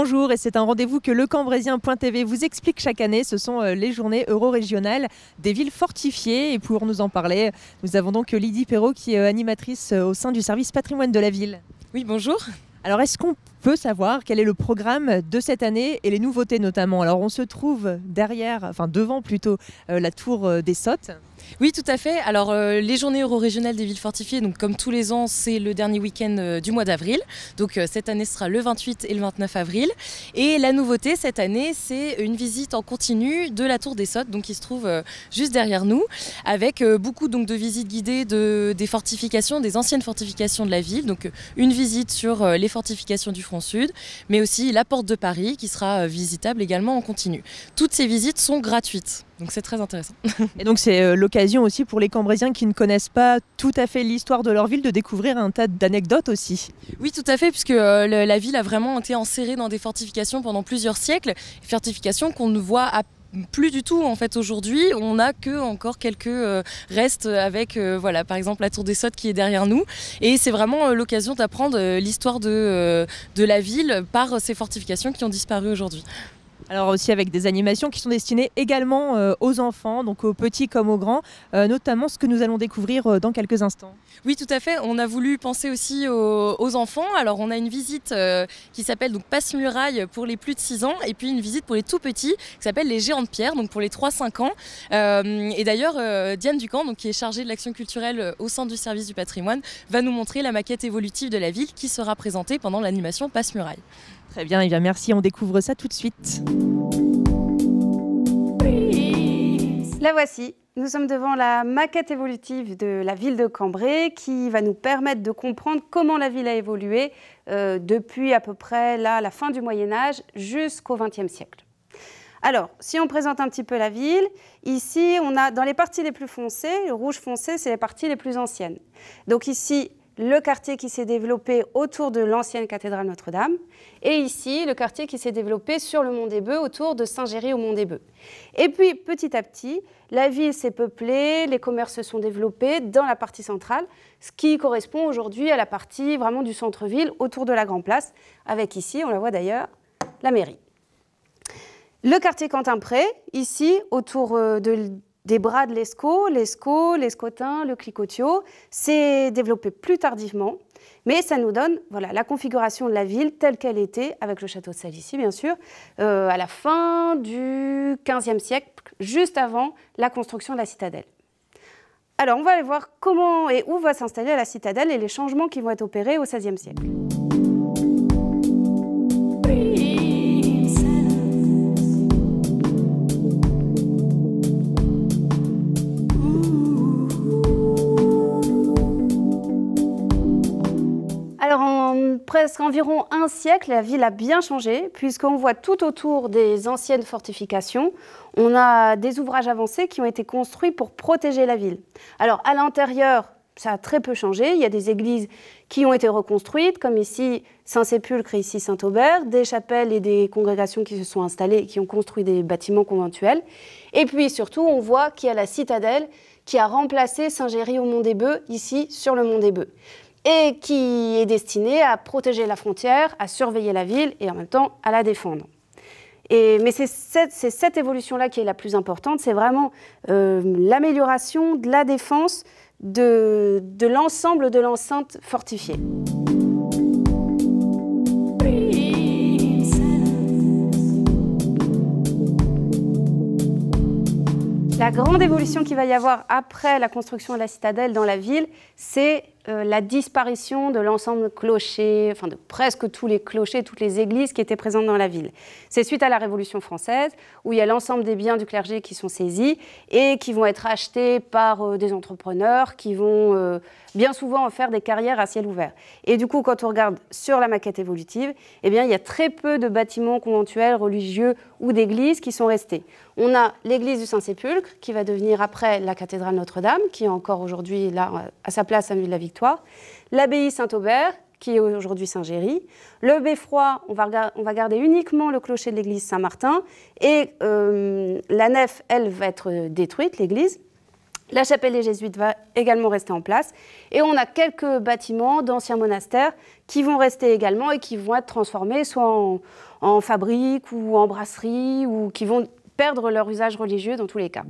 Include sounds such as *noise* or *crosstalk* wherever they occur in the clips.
Bonjour, et c'est un rendez-vous que lecambrésien.tv vous explique chaque année. Ce sont euh, les journées euro-régionales des villes fortifiées. Et pour nous en parler, nous avons donc euh, Lydie Perrault qui est euh, animatrice au sein du service patrimoine de la ville. Oui, bonjour. Alors, est-ce qu'on savoir quel est le programme de cette année et les nouveautés notamment. Alors on se trouve derrière, enfin devant plutôt, euh, la tour euh, des Sottes. Oui, tout à fait. Alors, euh, les journées euro des villes fortifiées, donc comme tous les ans, c'est le dernier week-end du mois d'avril. Donc, cette année, sera le 28 et le 29 avril. Et la nouveauté cette année, c'est une visite en continu de la Tour des Sottes, donc qui se trouve juste derrière nous, avec beaucoup donc, de visites guidées de, des fortifications, des anciennes fortifications de la ville. Donc, une visite sur les fortifications du front Sud, mais aussi la Porte de Paris qui sera euh, visitable également en continu. Toutes ces visites sont gratuites. Donc c'est très intéressant. *laughs* Et donc c'est euh, l'occasion aussi pour les Cambrésiens qui ne connaissent pas tout à fait l'histoire de leur ville de découvrir un tas d'anecdotes aussi. Oui, tout à fait, puisque euh, la ville a vraiment été enserrée dans des fortifications pendant plusieurs siècles, fortifications qu'on ne voit à plus du tout en fait aujourd'hui. On n'a que encore quelques euh, restes avec euh, voilà par exemple la tour des Sottes qui est derrière nous et c'est vraiment euh, l'occasion d'apprendre l'histoire de, de la ville par ces fortifications qui ont disparu aujourd'hui. Alors aussi avec des animations qui sont destinées également euh, aux enfants, donc aux petits comme aux grands, euh, notamment ce que nous allons découvrir euh, dans quelques instants. Oui, tout à fait. On a voulu penser aussi aux, enfants. Alors on a une visite qui s'appelle donc Passe Muraille pour les plus de 6 ans et puis une visite pour les tout petits qui s'appelle les Géants de Pierre, donc pour les 3-5 ans. et d'ailleurs, Diane Ducamp, donc, qui est chargée de l'action culturelle au sein du service du patrimoine, va nous montrer la maquette évolutive de la ville qui sera présentée pendant l'animation Passe Muraille. Très bien, merci, on découvre ça tout de suite. La voici. Nous sommes devant la maquette évolutive de la ville de Cambrai qui va nous permettre de comprendre comment la ville a évolué euh, depuis à peu près la fin du Moyen Âge jusqu'au XXe siècle. Alors, si on présente un petit peu la ville, ici, on a dans les parties les plus foncées, le rouge foncé, c'est les parties les plus anciennes. Donc ici, le quartier qui s'est développé autour de l'ancienne cathédrale Notre-Dame, et ici le quartier qui s'est développé sur le Mont des Bœufs, autour de Saint-Géry au Mont des Bœufs. Et puis petit à petit, la ville s'est peuplée, les commerces se sont développés dans la partie centrale, ce qui correspond aujourd'hui à la partie vraiment du centre-ville autour de la Grand Place, avec ici, on la voit d'ailleurs, la mairie. Le quartier Quentin-Pré, ici, autour euh, de, des bras de l'esco, l'esco, l'escotin, le clicotio. C'est développé plus tardivement, mais ça nous donne voilà, la configuration de la ville telle qu'elle était, avec le château de Salicy bien sûr, euh, à la fin du XVe siècle, juste avant la construction de la citadelle. Alors on va aller voir comment et où va s'installer la citadelle et les changements qui vont être opérés au XVIe siècle. presque environ un siècle, la ville a bien changé, puisqu'on voit tout autour des anciennes fortifications, on a des ouvrages avancés qui ont été construits pour protéger la ville. Alors à l'intérieur, ça a très peu changé. Il y a des églises qui ont été reconstruites, comme ici Saint-Sépulcre et ici Saint-Aubert, des chapelles et des congrégations qui se sont installées et qui ont construit des bâtiments conventuels. Et puis surtout, on voit qu'il y a la citadelle qui a remplacé Saint-Géry au Mont-des-Bœufs, ici sur le Mont-des-Bœufs et qui est destiné à protéger la frontière, à surveiller la ville et en même temps à la défendre. mais c'est cette, évolution-là qui est la plus importante, c'est vraiment euh, l'amélioration de la défense de, de l'ensemble de l'enceinte fortifiée. La grande évolution qu'il va y avoir après la construction de la citadelle dans la ville, c'est euh, la disparition de l'ensemble de clochers, enfin de presque tous les clochers, toutes les églises qui étaient présentes dans la ville. C'est suite à la Révolution française où il y a l'ensemble des biens du clergé qui sont saisis et qui vont être achetés par euh, des entrepreneurs qui vont euh, bien souvent en faire des carrières à ciel ouvert. Et du coup, quand on regarde sur la maquette évolutive, eh bien, il y a très peu de bâtiments conventuels, religieux ou d'églises qui sont restés. On a l'église du Saint-Sépulcre qui va devenir après la cathédrale Notre-Dame, qui est encore aujourd'hui là à sa place à de la Victoire l'abbaye Saint-Aubert, qui est aujourd'hui Saint-Géry. Le beffroi, on va, on va garder uniquement le clocher de l'église Saint-Martin. Et euh, la nef, elle, va être euh, détruite, l'église. La chapelle des Jésuites va également rester en place. Et on a quelques bâtiments d'anciens monastères qui vont rester également et qui vont être transformés soit en fabrique ou en brasserie ou qui vont perdre leur usage religieux dans tous les cas.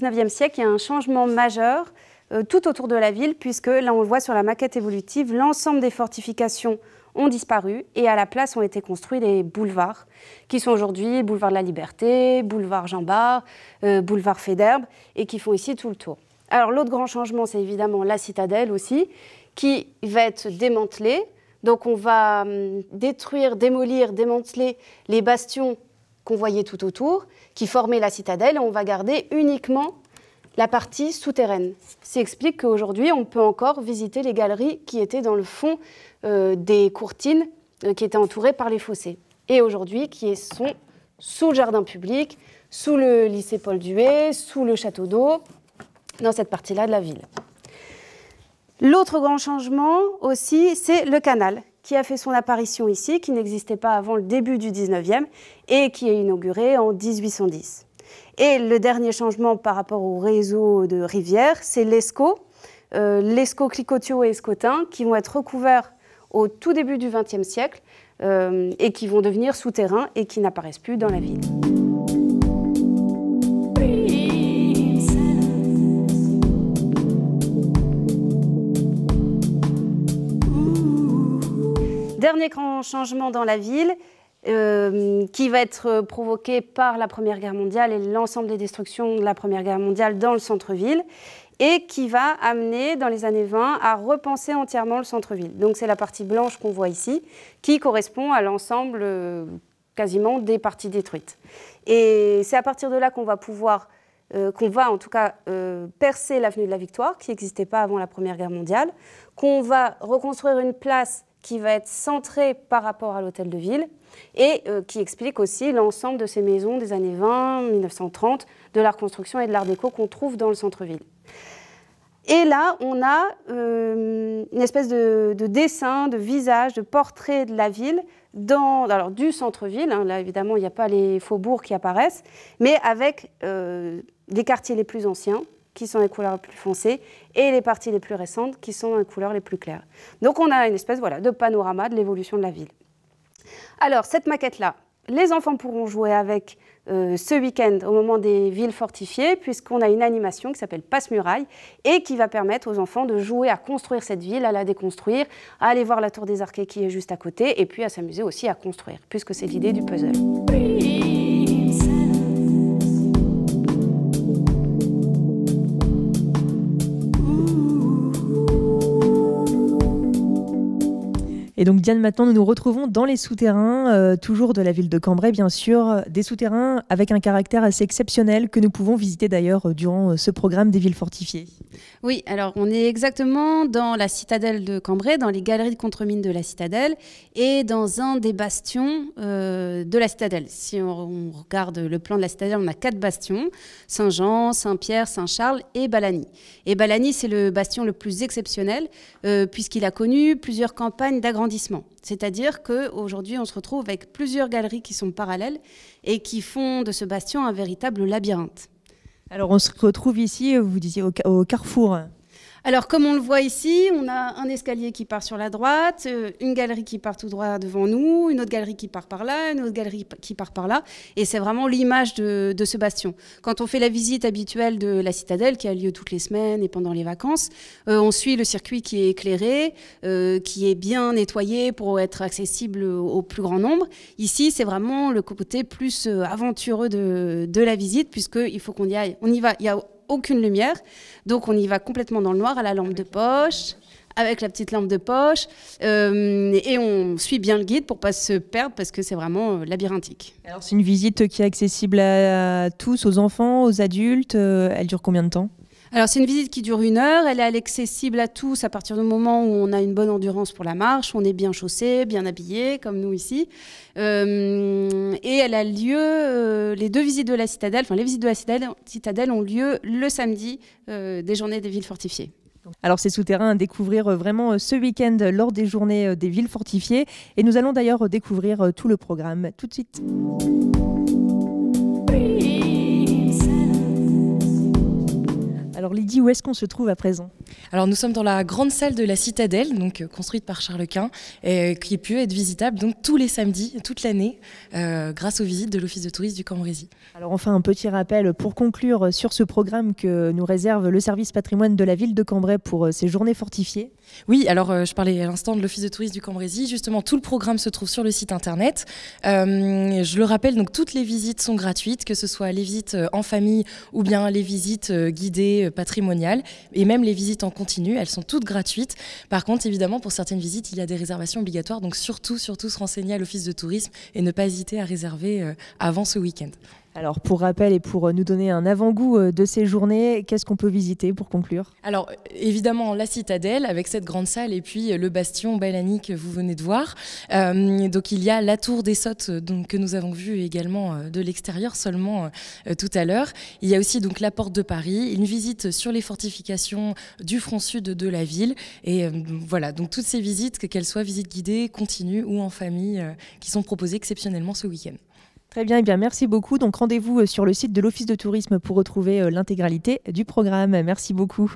19e siècle, il y a un changement majeur euh, tout autour de la ville, puisque là, on le voit sur la maquette évolutive, l'ensemble des fortifications ont disparu et à la place ont été construits des boulevards, qui sont aujourd'hui boulevard de la Liberté, boulevard Jean Bart, euh, boulevard Féderbe et qui font ici tout le tour. Alors l'autre grand changement, c'est évidemment la citadelle aussi, qui va être démantelée. Donc on va hum, détruire, démolir, démanteler les bastions qu'on voyait tout autour, qui formait la citadelle, on va garder uniquement la partie souterraine. C'est explique qu'aujourd'hui, on peut encore visiter les galeries qui étaient dans le fond euh, des courtines euh, qui étaient entourées par les fossés, et aujourd'hui qui sont sous le jardin public, sous le lycée Paul Duet, sous le château d'eau, dans cette partie-là de la ville. L'autre grand changement aussi, c'est le canal qui a fait son apparition ici, qui n'existait pas avant le début du 19e et qui est inauguré en 1810. Et le dernier changement par rapport au réseau de rivières, c'est l'ESCO, euh, l'ESCO Clicotio et Escotin, qui vont être recouverts au tout début du 20e siècle euh, et qui vont devenir souterrains et qui n'apparaissent plus dans la ville. Dernier grand changement dans la ville, euh, qui va être provoqué par la Première Guerre mondiale et l'ensemble des destructions de la Première Guerre mondiale dans le centre-ville, et qui va amener dans les années 20 à repenser entièrement le centre-ville. Donc c'est la partie blanche qu'on voit ici, qui correspond à l'ensemble euh, quasiment des parties détruites. Et c'est à partir de là qu'on va pouvoir, euh, qu'on va en tout cas percer l'avenue de la Victoire, qui n'existait pas avant la Première Guerre mondiale, qu'on va reconstruire une place qui va être centré par rapport à l'hôtel de ville et euh, qui explique aussi l'ensemble de ces maisons des années 20, 1930, de l'art construction et de l'art déco qu'on trouve dans le centre-ville. Et là, on a euh, une espèce de, dessin, de visage, de portrait de la ville, dans, du centre-ville. Hein. là, évidemment, il n'y a pas les faubourgs qui apparaissent, mais avec les euh, quartiers les plus anciens, qui sont les couleurs les plus foncées, et les parties les plus récentes, qui sont les couleurs les plus claires. Donc on a une espèce voilà, de panorama de l'évolution de la ville. Alors, cette maquette-là, les enfants pourront jouer avec euh, ce week-end au moment des villes fortifiées, puisqu'on a une animation qui s'appelle Passe-Muraille et qui va permettre aux enfants de jouer à construire cette ville, à la déconstruire, à aller voir la tour des arquets qui est juste à côté, et puis à s'amuser aussi à construire, puisque c'est l'idée du puzzle. Et donc Diane, maintenant nous nous retrouvons dans les souterrains, euh, toujours de la ville de Cambrai bien sûr, euh, des souterrains avec un caractère assez exceptionnel que nous pouvons visiter d'ailleurs euh, durant ce programme des villes fortifiées. Oui, alors on est exactement dans la citadelle de Cambrai, dans les galeries de contre-mine de la citadelle et dans un des bastions de la citadelle. Si on, regarde le plan de la citadelle, on a quatre bastions, Saint-Jean, Saint-Pierre, Saint-Charles et Balani. Et Balani, c'est le bastion le plus exceptionnel puisqu'il a connu plusieurs campagnes d'agrandissement c'est-à-dire qu'aujourd'hui, on se retrouve avec plusieurs galeries qui sont parallèles et qui font de ce bastion un véritable labyrinthe. Alors on se retrouve ici, vous disiez, au carrefour alors, comme on le voit ici, on a un escalier qui part sur la droite, euh, une galerie qui part tout droit devant nous, une autre galerie qui part par là, une autre galerie qui part par là. Et c'est vraiment l'image de, ce bastion. Quand on fait la visite habituelle de la citadelle, qui a lieu toutes les semaines et pendant les vacances, euh, on suit le circuit qui est éclairé, euh, qui est bien nettoyé pour être accessible au plus grand nombre. Ici, c'est vraiment le côté plus aventureux de, la visite, puisqu'il faut qu'on y aille. On y va. Il y a aucune lumière. Donc on y va complètement dans le noir à la lampe de poche, avec la petite lampe de poche. Euh, et on suit bien le guide pour pas se perdre parce que c'est vraiment euh, labyrinthique. Alors c'est une visite qui est accessible à tous, aux enfants, aux adultes. Euh, elle dure combien de temps alors c'est une visite qui dure une heure, elle est accessible à tous à partir du moment où on a une bonne endurance pour la marche, on est bien chaussé, bien habillé, comme nous ici. Euh, et elle a lieu, euh, les deux visites de la citadelle, enfin les visites de la citadelle, ont lieu le samedi euh, des journées des villes fortifiées. Alors c'est souterrain à découvrir vraiment ce week-end lors des journées des villes fortifiées. Et nous allons d'ailleurs découvrir tout le programme tout de suite. Alors Lydie, où est-ce qu'on se trouve à présent Alors nous sommes dans la grande salle de la Citadelle, donc euh, construite par Charles Quint, et euh, qui peut être visitable donc tous les samedis, toute l'année, euh, grâce aux visites de l'Office de tourisme du Cambrésis. Alors enfin un petit rappel pour conclure sur ce programme que nous réserve le service patrimoine de la ville de Cambrai pour ces journées fortifiées. Oui, alors euh, je parlais à l'instant de l'Office de tourisme du Cambrésis. Justement, tout le programme se trouve sur le site internet. Euh, je le rappelle, donc toutes les visites sont gratuites, que ce soit les visites euh, en famille ou bien les visites guidées patrimoniales et même les visites en continu. Elles sont toutes gratuites. Par contre, évidemment, pour certaines visites, il y a des réservations obligatoires. Donc surtout, surtout se renseigner à l'Office de tourisme et ne pas hésiter à réserver avant ce week-end. Alors, pour rappel et pour euh, nous donner un avant-goût euh, de ces journées, qu'est-ce qu'on peut visiter pour conclure Alors, évidemment, la citadelle avec cette grande salle et puis euh, le bastion Balani que vous venez de voir. donc, il y a la tour des Sottes que nous avons vue également de l'extérieur seulement tout à l'heure. Il y a aussi donc la porte de Paris, une visite sur les fortifications du front sud de la ville. Et voilà, donc toutes ces visites, qu'elles soient visites guidées, continues ou en famille, qui sont proposées exceptionnellement ce week-end. Très bien, et eh bien merci beaucoup. Donc rendez-vous euh, sur le site de l'Office de tourisme pour retrouver euh, l'intégralité du programme. Merci beaucoup.